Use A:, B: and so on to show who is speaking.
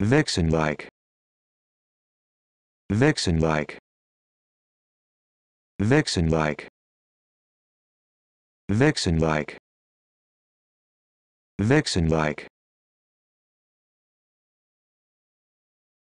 A: Vixen-like. Vixen-like. Vixen-like. Vixen-like. Vixen-like.